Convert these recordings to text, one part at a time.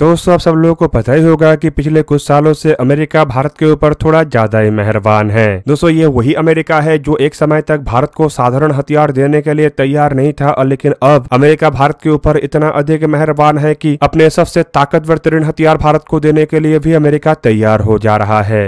दोस्तों आप सब लोगों को पता ही होगा कि पिछले कुछ सालों से अमेरिका भारत के ऊपर थोड़ा ज्यादा ही मेहरबान है दोस्तों ये वही अमेरिका है जो एक समय तक भारत को साधारण हथियार देने के लिए तैयार नहीं था लेकिन अब अमेरिका भारत के ऊपर इतना अधिक मेहरबान है कि अपने सबसे ताकतवर तरीन हथियार भारत को देने के लिए भी अमेरिका तैयार हो जा रहा है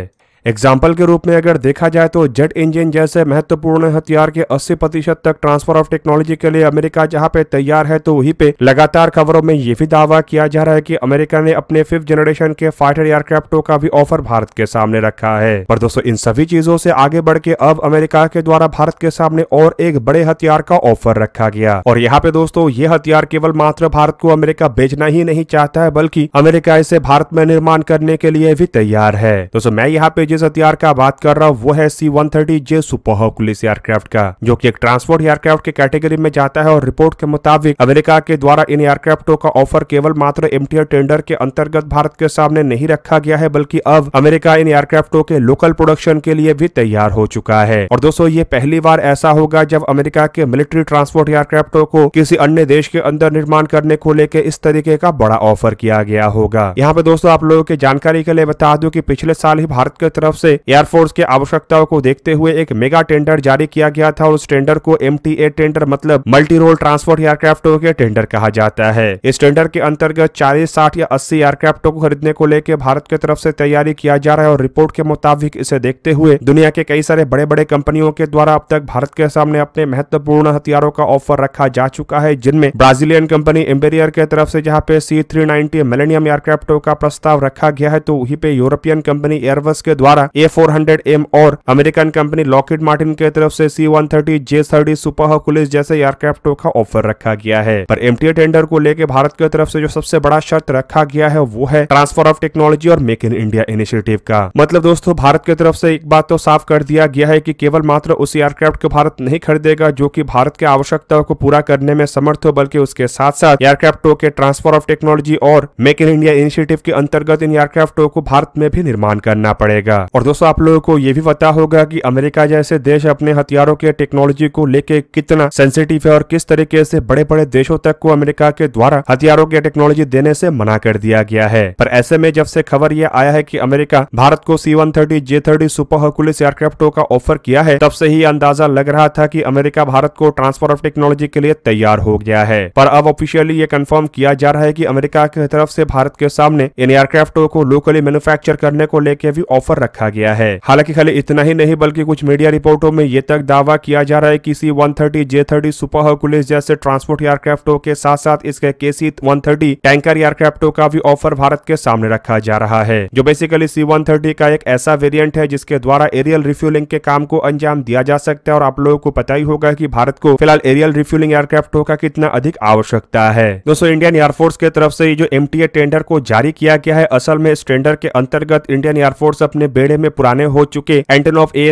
एग्जाम्पल के रूप में अगर देखा जाए तो जेट इंजन जैसे महत्वपूर्ण हथियार के 80 प्रतिशत तक ट्रांसफर ऑफ टेक्नोलॉजी के लिए अमेरिका जहां पे तैयार है तो वहीं पे लगातार खबरों में ये भी दावा किया जा रहा है कि अमेरिका ने अपने फिफ्थ जनरेशन के फाइटर एयरक्राफ्टों का भी ऑफर भारत के सामने रखा है पर दोस्तों इन सभी चीजों से आगे बढ़ के अब अमेरिका के द्वारा भारत के सामने और एक बड़े हथियार का ऑफर रखा गया और यहाँ पे दोस्तों ये हथियार केवल मात्र भारत को अमेरिका बेचना ही नहीं चाहता है बल्कि अमेरिका इसे भारत में निर्माण करने के लिए भी तैयार है दोस्तों मैं यहाँ पे जिस हथियार का बात कर रहा हूँ वो है सी वन थर्टी जे सुपोहॉक एयरक्राफ्ट का जो की एक ट्रांसपोर्ट एयरक्राफ्ट के कैटेगरी में जाता है और रिपोर्ट के मुताबिक अमेरिका के द्वारा इन एयरक्राफ्टों का ऑफर केवल मात्र एम टेंडर के अंतर्गत भारत के सामने नहीं रखा गया है बल्कि अब अमेरिका इन एयरक्राफ्टों के लोकल प्रोडक्शन के लिए भी तैयार हो चुका है और दोस्तों ये पहली बार ऐसा होगा जब अमेरिका के मिलिट्री ट्रांसपोर्ट एयरक्राफ्टों को किसी अन्य देश के अंदर निर्माण करने को लेकर इस तरीके का बड़ा ऑफर किया गया होगा यहाँ पे दोस्तों आप लोगों की जानकारी के लिए बता दूं कि पिछले साल ही भारत के तरफ से एयरफोर्स की आवश्यकताओं को देखते हुए एक मेगा टेंडर जारी किया गया था और उस टेंडर को एम टेंडर मतलब मल्टी रोल ट्रांसपोर्ट एयरक्राफ्टों के टेंडर कहा जाता है इस टेंडर के अंतर्गत चालीस साठ या अस्सी एयरक्राफ्टों को खरीदने को लेकर भारत की तरफ से तैयारी किया जा रहा है और रिपोर्ट के मुताबिक इसे देखते हुए दुनिया के कई सारे बड़े बड़े कंपनियों के द्वारा अब तक भारत के सामने अपने महत्वपूर्ण हथियारों का ऑफर रखा जा चुका है जिनमें ब्राजीलियन कंपनी एम्पेरियर के तरफ से जहां पे सी थ्री नाइनटी मिलेनियम एयरक्राफ्टों का प्रस्ताव रखा गया है तो वहीं पे यूरोपियन कंपनी एयरबस के द्वारा द्वारा ए फोर हंड्रेड एम और अमेरिकन कंपनी लॉकेट मार्टिन के तरफ से C one thirty J thirty super जैसे एयरक्राफ्टों का ऑफर रखा गया है पर एम टेंडर को लेकर भारत की तरफ से जो सबसे बड़ा शर्त रखा गया है वो है ट्रांसफर ऑफ टेक्नोलॉजी और मेक इन इंडिया इनिशिएटिव का मतलब दोस्तों भारत की तरफ से एक बात तो साफ कर दिया गया है कि केवल मात्र उस एयरक्राफ्ट को भारत नहीं खरीदेगा जो कि भारत की आवश्यकताओं को पूरा करने में समर्थ हो बल्कि उसके साथ साथ एयरक्राफ्टों के ट्रांसफर ऑफ टेक्नोलॉजी और मेक इन इंडिया इनिशिएटिव के अंतर्गत इन एयरक्राफ्टों को भारत में भी निर्माण करना पड़ेगा और दोस्तों आप लोगों को यह भी पता होगा कि अमेरिका जैसे देश अपने हथियारों के टेक्नोलॉजी को लेके कितना सेंसिटिव है और किस तरीके से बड़े बड़े देशों तक को अमेरिका के द्वारा हथियारों की टेक्नोलॉजी देने से मना कर दिया गया है पर ऐसे में जब से खबर ये आया है की अमेरिका भारत को C one thirty J thirty super Hercules का ऑफर किया है तब से ही अंदाजा लग रहा था की अमेरिका भारत को ट्रांसफर ऑफ टेक्नोलॉजी के लिए तैयार हो गया है पर अब ऑफिशियली ये कंफर्म किया जा रहा है की अमेरिका की तरफ से भारत के सामने इन एयरक्राफ्टों को लोकली मैन्युफैक्चर करने को लेकर भी ऑफर रखा गया है हालांकि खाली इतना ही नहीं बल्कि कुछ मीडिया रिपोर्टों में ये तक दावा किया जा रहा है कि C one thirty J thirty super Hercules जैसे ट्रांसपोर्ट एयरक्राफ्टों के साथ साथ इसके के सी वन थर्टी टैंकर एयरक्राफ्टों का भी ऑफर भारत के सामने रखा जा रहा है जो बेसिकली सी वन थर्टी का एक ऐसा वेरियंट है जिसके द्वारा एरियल रिफ्यूलिंग के काम को अंजाम दिया जा सकता है और आप लोगों को पता ही होगा की भारत को फिलहाल एरियल रिफ्यूलिंग एयरक्राफ्टों का कितना अधिक आवश्यकता है दोस्तों इंडियन एयरफोर्स के तरफ से जो एम टेंडर को जारी किया गया है असल में इस टेंडर के अंतर्गत इंडियन एयरफोर्स अपने बेड़े में पुराने हो चुके ऑफ ए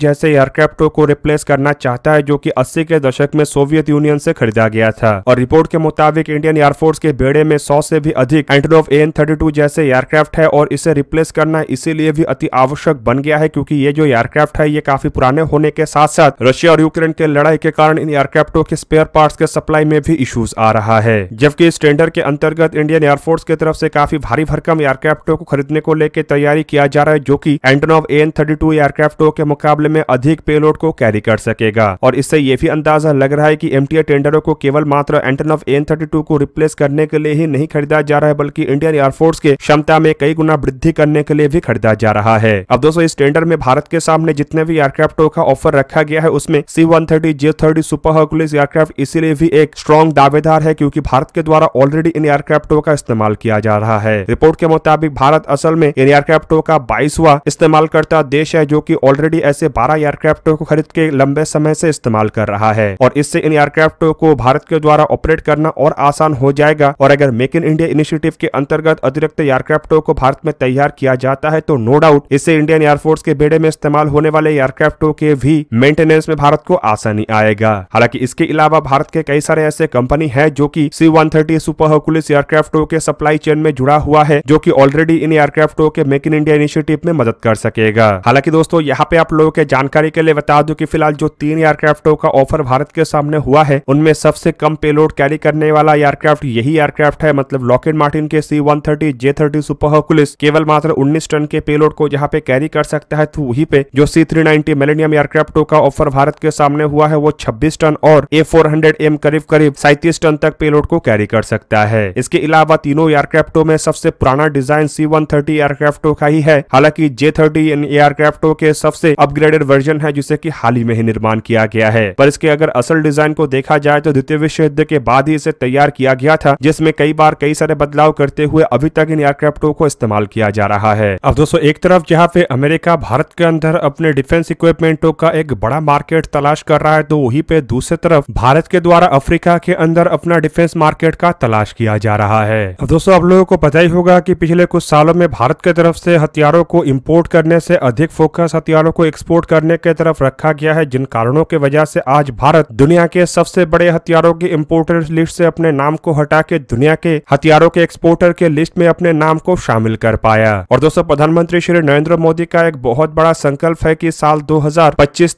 जैसे एयरक्राफ्ट को रिप्लेस करना चाहता है जो की अस्सी के दशक में सोवियत यूनियन से खरीदा गया था और रिपोर्ट के मुताबिक इंडियन एयरफोर्स के बेड़े में सौ से भी अधिक ऑफ ए जैसे एयरक्राफ्ट है और इसे रिप्लेस करना इसीलिए भी अति आवश्यक बन गया है क्योंकि ये जो एयरक्राफ्ट है ये काफी पुराने होने के साथ साथ रशिया और यूक्रेन के लड़ाई के कारण इन एयरक्राफ्टों के स्पेयर पार्ट्स के सप्लाई में भी इश्यूज आ रहा है जबकि इस टेंडर के अंतर्गत इंडियन एयरफोर्स की तरफ से काफी भारी भरकम एयरक्राफ्टों को खरीदने को लेकर तैयारी किया जा रहा है जो कि जबकि Antonov A N thirty two aircraft के मुकाबले में अधिक पेलोड को कैरी कर सकेगा और इससे ये भी अंदाजा लग रहा है की एम टेंडरों को केवल मात्र Antonov A N thirty two को रिप्लेस करने के लिए ही नहीं खरीदा जा रहा है बल्कि इंडियन एयरफोर्स के क्षमता में कई गुना वृद्धि करने के लिए भी खरीदा जा रहा है अब दोस्तों इस टेंडर में भारत के सामने जितने भी एयरक्राफ्टों का ऑफर रखा गया है उसमें C one thirty J thirty super Hercules aircraft इसीलिए भी एक स्ट्रॉन्ग दावेदार है क्योंकि भारत के द्वारा ऑलरेडी इन एयरक्राफ्टों का इस्तेमाल किया जा रहा है रिपोर्ट के मुताबिक भारत असल में इन एयरक्राफ्टों का बाईसवा का इस्तेमालकर्ता देश है जो की ऑलरेडी ऐसे बारह एयरक्राफ्टों को खरीद के लंबे समय से इस्तेमाल कर रहा है और इससे इन एयरक्राफ्टों को भारत के द्वारा ऑपरेट करना और आसान हो जाएगा और अगर मेक इन इंडिया इनिशिएटिव के अंतर्गत अतिरिक्त एयरक्राफ्टों को भारत में तैयार किया जाता है तो नो डाउट इससे इंडियन एयरफोर्स के बेड़े में इस्तेमाल होने वाले एयरक्राफ्टों के भी मेंटेनेंस में भारत को आसानी आएगा हालांकि इसके अलावा भारत के कई सारे ऐसे कंपनी है जो की C one thirty super Hercules एयरक्राफ्टों के सप्लाई चेन में जुड़ा हुआ है जो की ऑलरेडी इन एयरक्राफ्टों के मेक इन इंडिया इनिशियटिव में मदद कर सकेगा हालांकि दोस्तों यहाँ पे आप लोगों के जानकारी के लिए बता दो की फिलहाल जो तीन एयरक्राफ्टों का ऑफर भारत के सामने हुआ है उनमें सबसे कम पेलोड कैरी करने वाला एयरक्राफ्ट यही एयरक्राफ्ट है मतलब लॉकेट मार्टिन के C one thirty J thirty super केवल मात्र 19 टन के पेलोड को यहाँ पे कैरी कर सकता है तो वही पे जो सी थ्री नाइनटी मिलेनियम एयरक्राफ्टों का ऑफर भारत के सामने हुआ है वो छब्बीस टन और ए फोर हंड्रेड एम करीब करीब सैतीस टन तक पेलोड को कैरी कर सकता है इसके अलावा तीनों एयरक्राफ्टों में सबसे पुराना डिजाइन सी वन थर्टी एयरक्राफ्टों का ही है हालांकि जे थर्टी इन एयरक्राफ्टों के सबसे अपग्रेडेड वर्जन है जिसे की हाल ही में ही निर्माण किया गया है पर इसके अगर असल डिजाइन को देखा जाए तो द्वितीय विश्व युद्ध के बाद ही इसे तैयार किया गया था जिसमें कई बार कई सारे बदलाव करते हुए अभी तक इन एयरक्राफ्टों को इस्तेमाल किया जा रहा है अब दोस्तों एक तरफ जहाँ पे अमेरिका भारत के अंदर अपने डिफेंस इक्विपमेंटों का एक बड़ा मार्केट तलाश कर रहा है तो वही पे दूसरे तरफ भारत के द्वारा अफ्रीका के अंदर अपना डिफेंस मार्केट का तलाश किया जा रहा है अब दोस्तों आप लोगों को पता ही होगा की पिछले कुछ सालों में भारत की तरफ से हथियारों को इंपोर्ट करने से अधिक फोकस हथियारों को एक्सपोर्ट करने के तरफ रखा गया है जिन कारणों की वजह से आज भारत दुनिया के सबसे बड़े हथियारों की इम्पोर्टर लिस्ट से अपने नाम को हटा के दुनिया के हथियारों के एक्सपोर्टर के लिस्ट में अपने नाम को शामिल कर पाया और दोस्तों प्रधानमंत्री श्री नरेंद्र मोदी का एक बहुत बड़ा संकल्प है की साल दो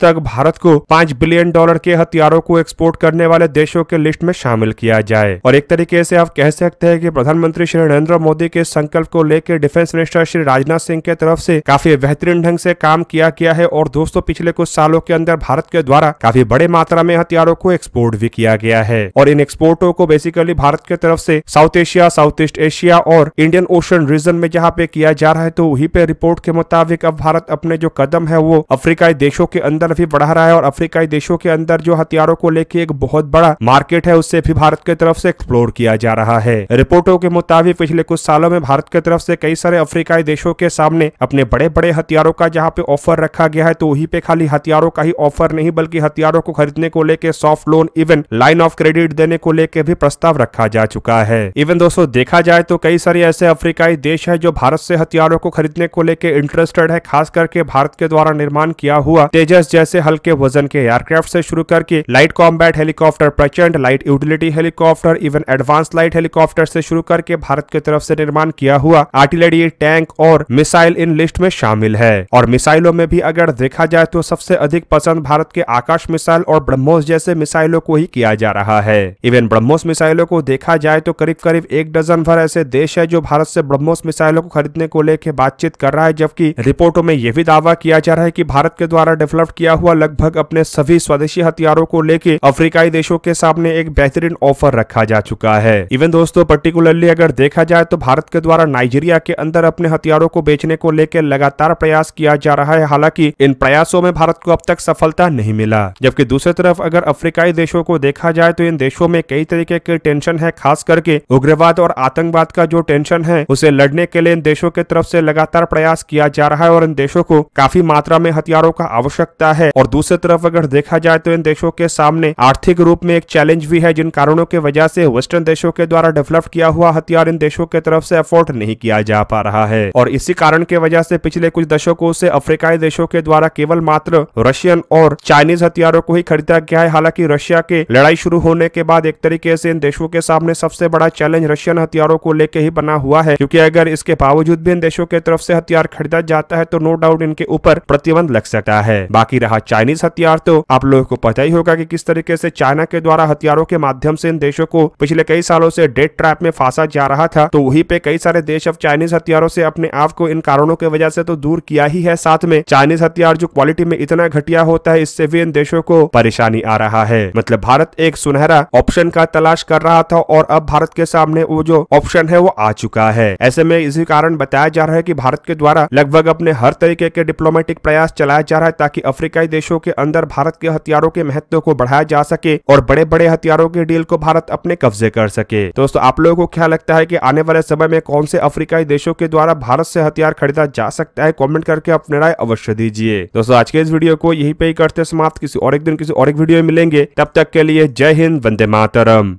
तक भारत को पांच बिलियन डॉलर के हथियारों को एक्सपोर्ट करने वाले देशों के लिस्ट में शामिल किया जाए और एक तरीके से आप कह सकते हैं की प्रधानमंत्री श्री नरेंद्र मोदी के संकल्प को लेकर डिफेंस मिनिस्टर श्री राजनाथ सिंह के तरफ से से काफी बेहतरीन ढंग से काम किया गया है और दोस्तों पिछले कुछ सालों के अंदर भारत के द्वारा काफी बड़े मात्रा में हथियारों को एक्सपोर्ट भी किया गया है और इन एक्सपोर्टों को बेसिकली भारत की तरफ से South Asia South East Asia और इंडियन ओशन रीजन में जहाँ पे किया जा रहा है तो वही पे रिपोर्ट के मुताबिक अब भारत अपने जो कदम है वो अफ्रीकाई देशों के अंदर भी बढ़ा रहा है और अफ्रीकाई देशों के अंदर जो हथियारों को लेके एक बहुत बड़ा मार्केट है उससे भी भारत की तरफ से एक्सप्लोर किया जा रहा है रिपोर्टों के मुताबिक पिछले कुछ सालों में भारत की तरफ से कई सारे अफ्रीकाई देशों के सामने अपने इतने बड़े बड़े हथियारों का जहाँ पे ऑफर रखा गया है तो वही पे खाली हथियारों का ही ऑफर नहीं बल्कि हथियारों को खरीदने को लेकर soft loan even line of credit देने को लेकर भी प्रस्ताव रखा जा चुका है इवन दोस्तों देखा जाए तो कई सारे ऐसे अफ्रीकाई देश है जो भारत से हथियारों को खरीदने को लेकर इंटरेस्टेड है खास करके भारत के द्वारा निर्माण किया हुआ तेजस जैसे हल्के वजन के एयरक्राफ्ट से शुरू करके light combat helicopter Prachand light utility helicopter even advance light helicopter से शुरू करके भारत की तरफ से निर्माण किया हुआ आर्टिलरी टैंक और मिसाइल इन लिस्ट में शामिल है और मिसाइलों में भी अगर देखा जाए तो सबसे अधिक पसंद भारत के आकाश मिसाइल और ब्रह्मोस जैसे मिसाइलों को ही किया जा रहा है इवन ब्रह्मोस मिसाइलों को देखा जाए तो करीब करीब एक डजन भर ऐसे देश है जो भारत से ब्रह्मोस मिसाइलों को खरीदने को लेकर बातचीत कर रहा है जबकि रिपोर्टों में यह भी दावा किया जा रहा है की भारत के द्वारा डेवलप किया हुआ लगभग अपने सभी स्वदेशी हथियारों को लेकर अफ्रीकाई देशों के सामने एक बेहतरीन ऑफर रखा जा चुका है इवन दोस्तों पर्टिकुलरली अगर देखा जाए तो भारत के द्वारा नाइजीरिया के अंदर अपने हथियारों को बेचने को लेकर लेकर लगातार प्रयास किया जा रहा है हालांकि इन प्रयासों में भारत को अब तक सफलता नहीं मिला जबकि दूसरी तरफ अगर अफ्रीकाई देशों को देखा जाए तो इन देशों में कई तरीके के टेंशन है खास करके उग्रवाद और आतंकवाद का जो टेंशन है उसे लड़ने के लिए इन देशों के तरफ से लगातार प्रयास किया जा रहा है और इन देशों को काफी मात्रा में हथियारों का आवश्यकता है और दूसरी तरफ अगर देखा जाए तो इन देशों के सामने आर्थिक रूप में एक चैलेंज भी है जिन कारणों की वजह से वेस्टर्न देशों के द्वारा डेवलप किया हुआ हथियार इन देशों के तरफ से अफोर्ड नहीं किया जा पा रहा है और इसी कारण की वजह से पिछले कुछ दशकों से अफ्रीकाई देशों के द्वारा केवल मात्र रशियन और चाइनीज हथियारों को ही खरीदा गया है हालांकि रशिया के लड़ाई शुरू होने के बाद एक तरीके से इन देशों के सामने सबसे बड़ा चैलेंज रशियन हथियारों को लेकर ही बना हुआ है क्यूँकी अगर इसके बावजूद भी इन देशों के तरफ से हथियार खरीदा जाता है तो नो डाउट इनके ऊपर प्रतिबंध लग सकता है बाकी रहा चाइनीज हथियार तो आप लोगों को पता ही होगा की किस तरीके से चाइना के द्वारा हथियारों के माध्यम से इन देशों को पिछले कई सालों से डेट ट्रैप में फांसा जा रहा था तो वहीं पे कई सारे देश अब चाइनीज हथियारों से अपने आप को इन कारणों के वजह से तो दूर किया ही है साथ में चाइनीज हथियार जो क्वालिटी में इतना घटिया होता है इससे भी इन देशों को परेशानी आ रहा है मतलब भारत एक सुनहरा ऑप्शन का तलाश कर रहा था और अब भारत के सामने वो जो ऑप्शन है वो आ चुका है ऐसे में इसी कारण बताया जा रहा है की भारत के द्वारा लगभग अपने हर तरीके के डिप्लोमेटिक प्रयास चलाया जा रहा है ताकि अफ्रीकाई देशों के अंदर भारत के हथियारों के महत्व को बढ़ाया जा सके और बड़े बड़े हथियारों के डील को भारत अपने कब्जे कर सके दोस्तों आप लोगों को क्या लगता है की आने वाले समय में कौन से अफ्रीकाई देशों के द्वारा भारत से हथियार खरीदा जा सकता है कॉमेंट करके अपने राय अवश्य दीजिए दोस्तों आज के इस वीडियो को यही पे ही करते समाप्त किसी और एक दिन किसी और एक वीडियो में मिलेंगे तब तक के लिए जय हिंद वंदे मातरम